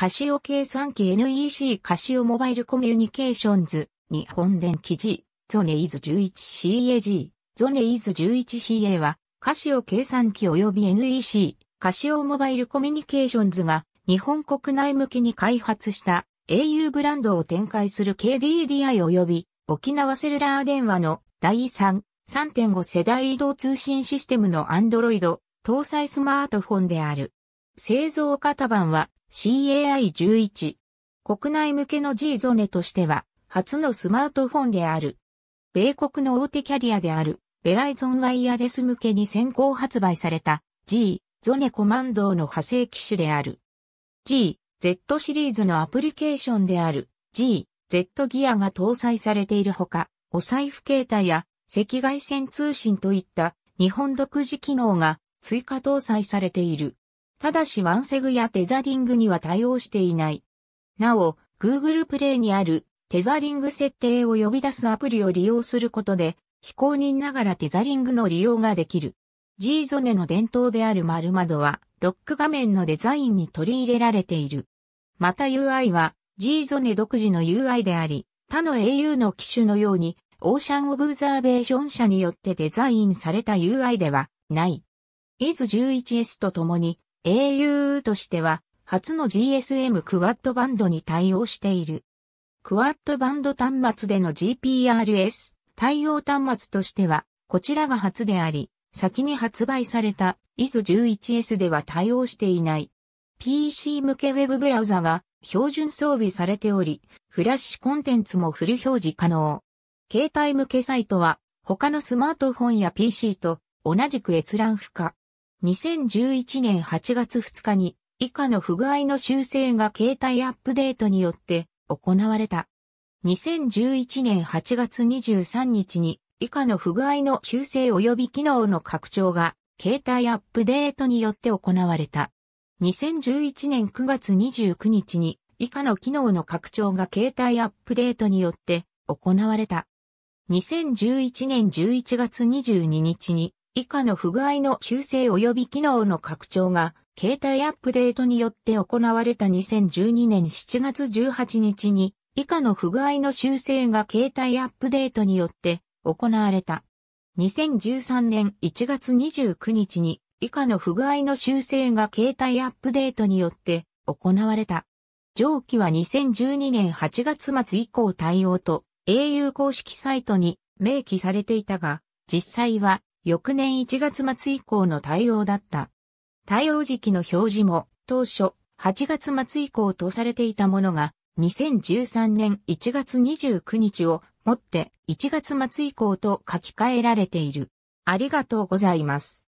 カシオ計算機 NEC カシオモバイルコミュニケーションズ、日本電機 G、ゾネイズ 11CAG、ゾネイズ 11CA は、カシオ計算機及び NEC、カシオモバイルコミュニケーションズが、日本国内向けに開発した au ブランドを展開する KDDI 及び沖縄セルラー電話の第3、3.5世代移動通信システムの Android 搭載スマートフォンである。製造型版は CAI11。国内向けの G ゾネとしては、初のスマートフォンである。米国の大手キャリアである、ベライゾンワイヤレス向けに先行発売された G、ゾネコマンドの派生機種である。G、Z シリーズのアプリケーションである G、Z ギアが搭載されているほか、お財布携帯や赤外線通信といった日本独自機能が追加搭載されている。ただしワンセグやテザリングには対応していない。なお、Google Play にあるテザリング設定を呼び出すアプリを利用することで、非公認ながらテザリングの利用ができる。G ゾネの伝統である丸窓は、ロック画面のデザインに取り入れられている。また UI は G ゾネ独自の UI であり、他の au の機種のように、オーシャンオブザーベーション社によってデザインされた UI ではない。イ s 11S と共に au としては、初の GSM クワッドバンドに対応している。クワッドバンド端末での GPRS 対応端末としては、こちらが初であり、先に発売された IS11S では対応していない。PC 向けウェブブラウザが標準装備されており、フラッシュコンテンツもフル表示可能。携帯向けサイトは他のスマートフォンや PC と同じく閲覧不可。2011年8月2日に以下の不具合の修正が携帯アップデートによって行われた。2011年8月23日に以下の不具合の修正及び機能の拡張が携帯アップデートによって行われた。2011年9月29日に以下の機能の拡張が携帯アップデートによって行われた。2011年11月22日に以下の不具合の修正及び機能の拡張が、携帯アップデートによって行われた2012年7月18日に、以下の不具合の修正が携帯アップデートによって行われた。2013年1月29日に、以下の不具合の修正が携帯アップデートによって行われた。上記は2012年8月末以降対応と au 公式サイトに明記されていたが、実際は翌年1月末以降の対応だった。対応時期の表示も当初8月末以降とされていたものが2013年1月29日をもって1月末以降と書き換えられている。ありがとうございます。